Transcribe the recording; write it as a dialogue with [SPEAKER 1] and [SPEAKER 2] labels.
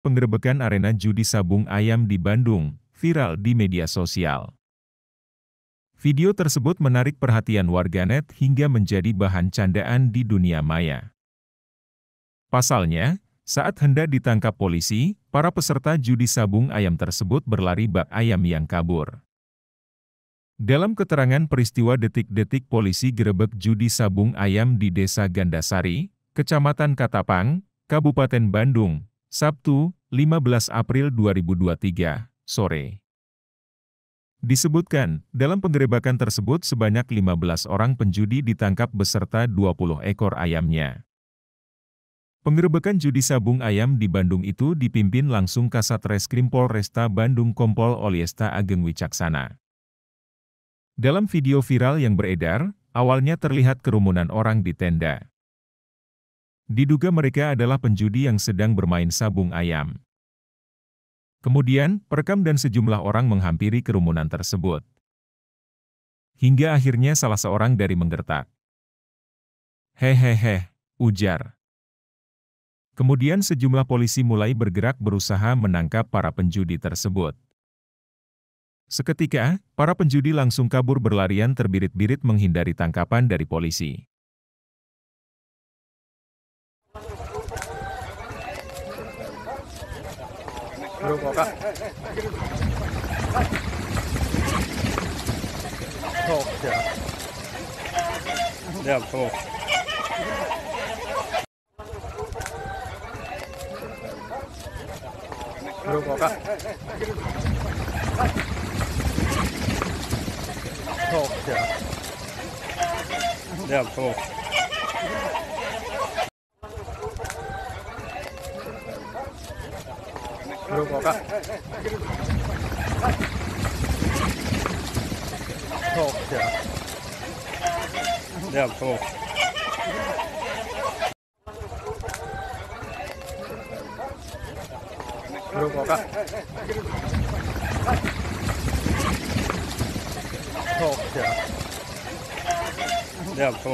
[SPEAKER 1] Penggerebekan arena judi sabung ayam di Bandung, viral di media sosial. Video tersebut menarik perhatian warganet hingga menjadi bahan candaan di dunia maya. Pasalnya, saat hendak ditangkap polisi, para peserta judi sabung ayam tersebut berlari bak ayam yang kabur. Dalam keterangan peristiwa detik-detik polisi gerebek judi sabung ayam di Desa Gandasari, Kecamatan Katapang, Kabupaten Bandung, Sabtu, 15 April 2023, sore. Disebutkan, dalam penggerebekan tersebut sebanyak 15 orang penjudi ditangkap beserta 20 ekor ayamnya. Penggerebekan judi sabung ayam di Bandung itu dipimpin langsung Kasat Reskrim Polresta Bandung Kompol Oliesta Ageng Wicaksana. Dalam video viral yang beredar, awalnya terlihat kerumunan orang di tenda. Diduga mereka adalah penjudi yang sedang bermain sabung ayam. Kemudian, perekam dan sejumlah orang menghampiri kerumunan tersebut. Hingga akhirnya salah seorang dari menggertak. Hehehe, ujar. Kemudian sejumlah polisi mulai bergerak berusaha menangkap para penjudi tersebut. Seketika, para penjudi langsung kabur berlarian terbirit-birit menghindari tangkapan dari polisi.
[SPEAKER 2] 鱗がそうじゃではこう鱗そうではこうロゴがそうじゃあそうロゴがそうじゃあそう